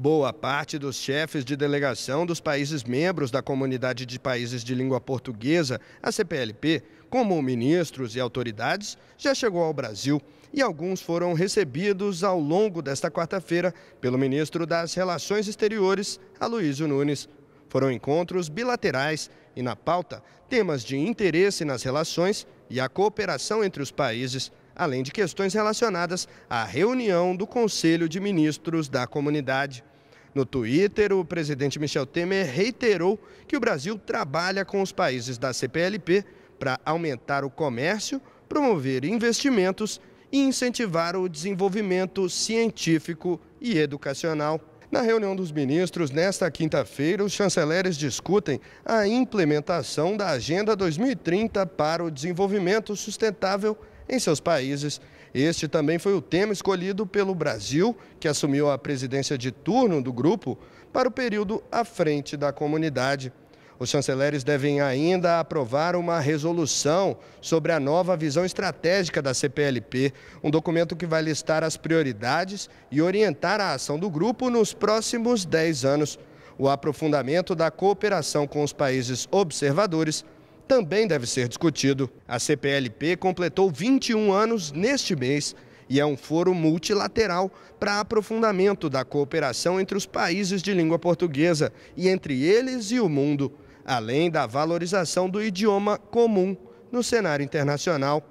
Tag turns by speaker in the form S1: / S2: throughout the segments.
S1: Boa parte dos chefes de delegação dos países membros da Comunidade de Países de Língua Portuguesa, a CPLP, como ministros e autoridades, já chegou ao Brasil e alguns foram recebidos ao longo desta quarta-feira pelo ministro das Relações Exteriores, Aloysio Nunes. Foram encontros bilaterais e, na pauta, temas de interesse nas relações e a cooperação entre os países além de questões relacionadas à reunião do Conselho de Ministros da Comunidade. No Twitter, o presidente Michel Temer reiterou que o Brasil trabalha com os países da CPLP para aumentar o comércio, promover investimentos e incentivar o desenvolvimento científico e educacional. Na reunião dos ministros, nesta quinta-feira, os chanceleres discutem a implementação da Agenda 2030 para o Desenvolvimento Sustentável em seus países. Este também foi o tema escolhido pelo Brasil, que assumiu a presidência de turno do grupo, para o período à frente da comunidade. Os chanceleres devem ainda aprovar uma resolução sobre a nova visão estratégica da CPLP, um documento que vai listar as prioridades e orientar a ação do grupo nos próximos 10 anos. O aprofundamento da cooperação com os países observadores também deve ser discutido. A CPLP completou 21 anos neste mês e é um foro multilateral para aprofundamento da cooperação entre os países de língua portuguesa e entre eles e o mundo, além da valorização do idioma comum no cenário internacional.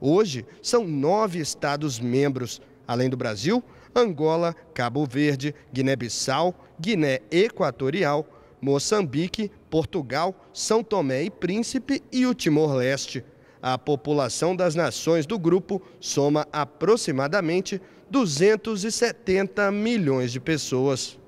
S1: Hoje, são nove Estados-membros, além do Brasil, Angola, Cabo Verde, Guiné-Bissau, Guiné Equatorial, Moçambique, Portugal, São Tomé e Príncipe e o Timor-Leste. A população das nações do grupo soma aproximadamente 270 milhões de pessoas.